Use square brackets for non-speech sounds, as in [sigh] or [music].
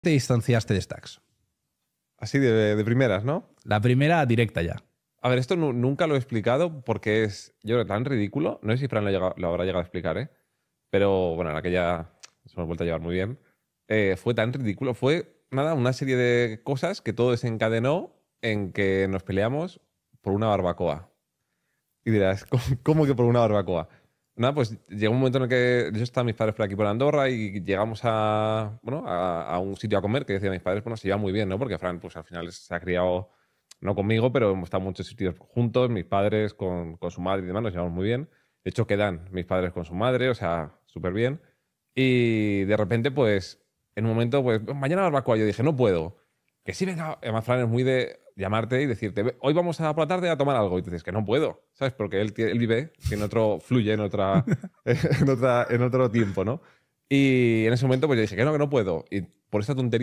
te distanciaste de Stacks? Así de, primeras, ¿no? La primera directa ya. A ver, esto nunca lo he explicado porque es, yo creo, tan ridículo. No sé si Fran lo, habrá llegado a explicar, ¿eh? Pero bueno, en aquella se me ha vuelto a llevar muy bien. Eh, fue tan ridículo. Fue, nada, una serie de cosas que todo desencadenó en que nos peleamos por una barbacoa. Y dirás, [laughs] cómo que por una barbacoa? nada, pues llegó un momento en el que, yo estaba mis padres por aquí, por Andorra, y llegamos a, bueno, a, un sitio a comer que decían mis padres, bueno, se iba muy bien, ¿no? Porque Fran, pues al final se ha criado, no conmigo, pero hemos estado muchos sitios juntos, mis padres con, con su madre y demás, nos llevamos muy bien. De hecho, quedan mis padres con su madre, o sea, súper bien. Y de repente, pues, en un momento, pues, mañana barbacoa, yo dije, no puedo. Que sí, venga, además Fran es muy de, llamarte y decirte, hoy vamos a por la tarde a tomar algo. Y te dices que no puedo, ¿sabes? Porque él, él vive, en otro, fluye [laughs] en, otra, en, otro tiempo, ¿no? Y en ese momento pues yo dije que no, que no puedo. Y por esa tontería